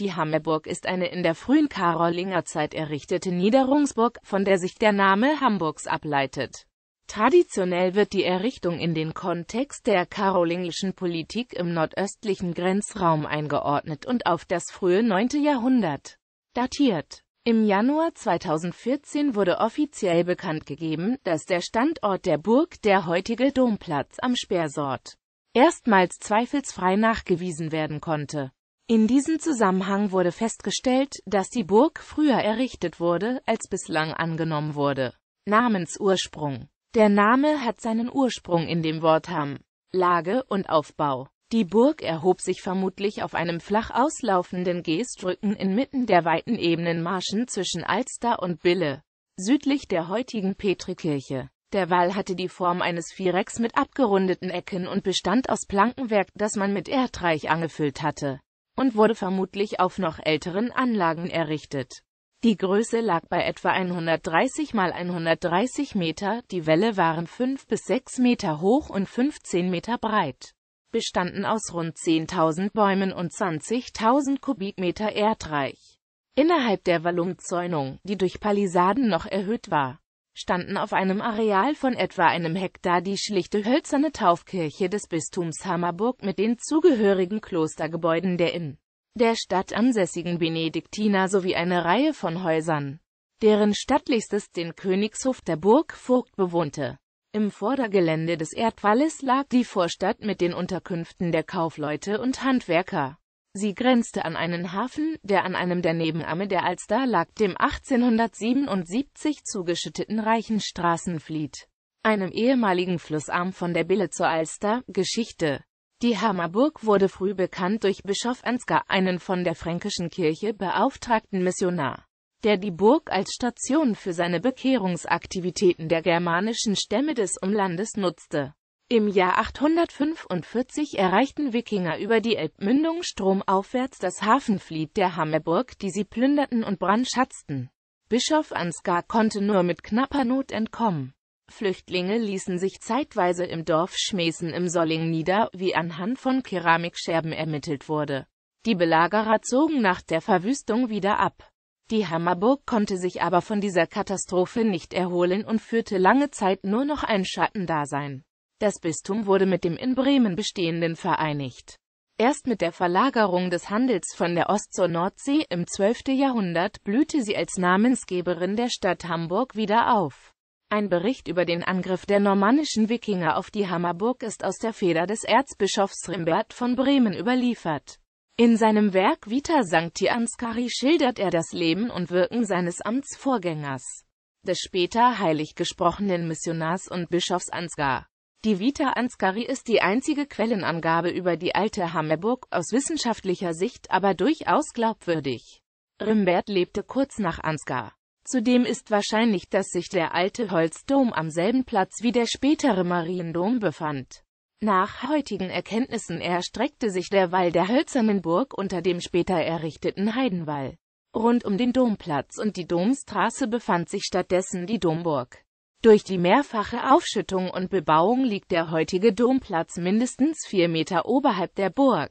Die Hammerburg ist eine in der frühen Karolingerzeit errichtete Niederungsburg, von der sich der Name Hamburgs ableitet. Traditionell wird die Errichtung in den Kontext der karolingischen Politik im nordöstlichen Grenzraum eingeordnet und auf das frühe 9. Jahrhundert datiert. Im Januar 2014 wurde offiziell bekannt gegeben, dass der Standort der Burg, der heutige Domplatz am Speersort, erstmals zweifelsfrei nachgewiesen werden konnte. In diesem Zusammenhang wurde festgestellt, dass die Burg früher errichtet wurde, als bislang angenommen wurde. Namensursprung Der Name hat seinen Ursprung in dem Wort Hamm, Lage und Aufbau. Die Burg erhob sich vermutlich auf einem flach auslaufenden Geestrücken inmitten der weiten ebenen Marschen zwischen Alster und Bille, südlich der heutigen Petrikirche. Der Wall hatte die Form eines Vierecks mit abgerundeten Ecken und bestand aus Plankenwerk, das man mit Erdreich angefüllt hatte und wurde vermutlich auf noch älteren Anlagen errichtet. Die Größe lag bei etwa 130 mal 130 Meter, die Wälle waren 5 bis 6 Meter hoch und 15 Meter breit, bestanden aus rund 10.000 Bäumen und 20.000 Kubikmeter Erdreich. Innerhalb der Wallumzäunung, die durch Palisaden noch erhöht war, standen auf einem Areal von etwa einem Hektar die schlichte hölzerne Taufkirche des Bistums Hammerburg mit den zugehörigen Klostergebäuden der in der Stadt ansässigen Benediktiner sowie eine Reihe von Häusern, deren stattlichstes den Königshof der Burg Vogt bewohnte. Im Vordergelände des Erdwalles lag die Vorstadt mit den Unterkünften der Kaufleute und Handwerker. Sie grenzte an einen Hafen, der an einem der Nebenarme der Alster lag, dem 1877 zugeschütteten reichen Straßenfliet, einem ehemaligen Flussarm von der Bille zur Alster. Geschichte Die Hammerburg wurde früh bekannt durch Bischof Ansgar, einen von der fränkischen Kirche beauftragten Missionar, der die Burg als Station für seine Bekehrungsaktivitäten der germanischen Stämme des Umlandes nutzte im Jahr 845 erreichten Wikinger über die Elbmündung stromaufwärts das Hafenvliet der Hammerburg, die sie plünderten und brandschatzten. Bischof Ansgar konnte nur mit knapper Not entkommen. Flüchtlinge ließen sich zeitweise im Dorf Schmeßen im Solling nieder, wie anhand von Keramikscherben ermittelt wurde. Die Belagerer zogen nach der Verwüstung wieder ab. Die Hammerburg konnte sich aber von dieser Katastrophe nicht erholen und führte lange Zeit nur noch ein Schattendasein. Das Bistum wurde mit dem in Bremen bestehenden vereinigt. Erst mit der Verlagerung des Handels von der Ost- zur Nordsee im 12. Jahrhundert blühte sie als Namensgeberin der Stadt Hamburg wieder auf. Ein Bericht über den Angriff der normannischen Wikinger auf die Hammerburg ist aus der Feder des Erzbischofs Rimbert von Bremen überliefert. In seinem Werk Vita Sancti Anscari schildert er das Leben und Wirken seines Amtsvorgängers, des später heilig gesprochenen Missionars und Bischofs Ansgar. Die Vita Ansgari ist die einzige Quellenangabe über die alte Hammerburg, aus wissenschaftlicher Sicht aber durchaus glaubwürdig. Rimbert lebte kurz nach Ansgar. Zudem ist wahrscheinlich, dass sich der alte Holzdom am selben Platz wie der spätere Mariendom befand. Nach heutigen Erkenntnissen erstreckte sich der Wall der hölzernen Burg unter dem später errichteten Heidenwall. Rund um den Domplatz und die Domstraße befand sich stattdessen die Domburg. Durch die mehrfache Aufschüttung und Bebauung liegt der heutige Domplatz mindestens vier Meter oberhalb der Burg.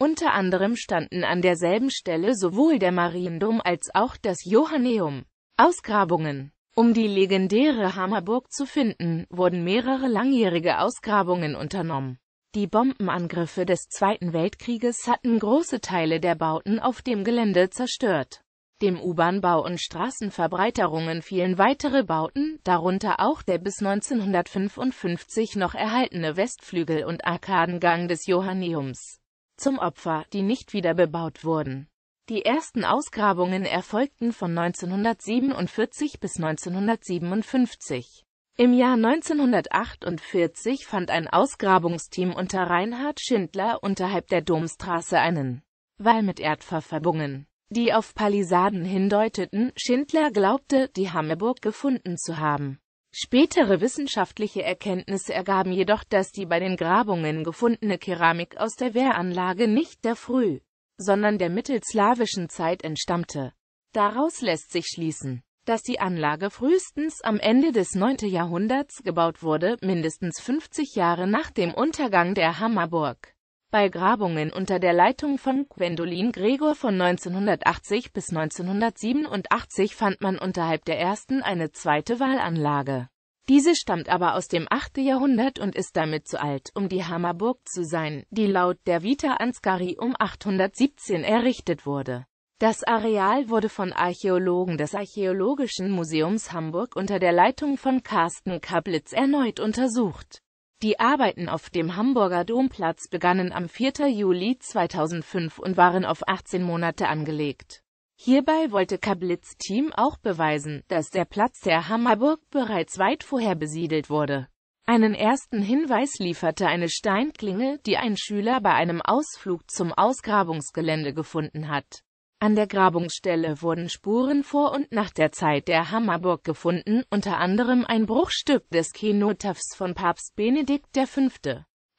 Unter anderem standen an derselben Stelle sowohl der Mariendom als auch das Johanneum. Ausgrabungen Um die legendäre Hammerburg zu finden, wurden mehrere langjährige Ausgrabungen unternommen. Die Bombenangriffe des Zweiten Weltkrieges hatten große Teile der Bauten auf dem Gelände zerstört. Dem U-Bahn-Bau und Straßenverbreiterungen fielen weitere Bauten, darunter auch der bis 1955 noch erhaltene Westflügel und Arkadengang des Johanniums, zum Opfer, die nicht wieder bebaut wurden. Die ersten Ausgrabungen erfolgten von 1947 bis 1957. Im Jahr 1948 fand ein Ausgrabungsteam unter Reinhard Schindler unterhalb der Domstraße einen Wall mit Erdpfaffer verbunden die auf Palisaden hindeuteten. Schindler glaubte, die Hammerburg gefunden zu haben. Spätere wissenschaftliche Erkenntnisse ergaben jedoch, dass die bei den Grabungen gefundene Keramik aus der Wehranlage nicht der früh, sondern der mittelslawischen Zeit entstammte. Daraus lässt sich schließen, dass die Anlage frühestens am Ende des 9. Jahrhunderts gebaut wurde, mindestens 50 Jahre nach dem Untergang der Hammerburg. Bei Grabungen unter der Leitung von Gwendolin Gregor von 1980 bis 1987 fand man unterhalb der ersten eine zweite Wahlanlage. Diese stammt aber aus dem 8. Jahrhundert und ist damit zu alt, um die Hammerburg zu sein, die laut der Vita Ansgari um 817 errichtet wurde. Das Areal wurde von Archäologen des Archäologischen Museums Hamburg unter der Leitung von Carsten Kablitz erneut untersucht die Arbeiten auf dem Hamburger Domplatz begannen am 4. Juli 2005 und waren auf 18 Monate angelegt. Hierbei wollte Kablitz Team auch beweisen, dass der Platz der Hammerburg bereits weit vorher besiedelt wurde. Einen ersten Hinweis lieferte eine Steinklinge, die ein Schüler bei einem Ausflug zum Ausgrabungsgelände gefunden hat an der Grabungsstelle wurden Spuren vor und nach der Zeit der Hammerburg gefunden, unter anderem ein Bruchstück des Kenotafs von Papst Benedikt V.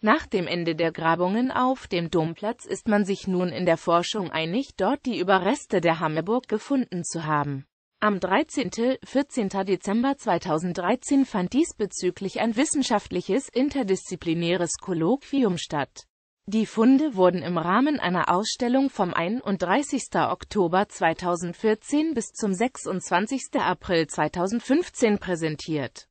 Nach dem Ende der Grabungen auf dem Domplatz ist man sich nun in der Forschung einig, dort die Überreste der Hammerburg gefunden zu haben. Am 13. 14. Dezember 2013 fand diesbezüglich ein wissenschaftliches interdisziplinäres Kolloquium statt. Die Funde wurden im Rahmen einer Ausstellung vom 31. Oktober 2014 bis zum 26. April 2015 präsentiert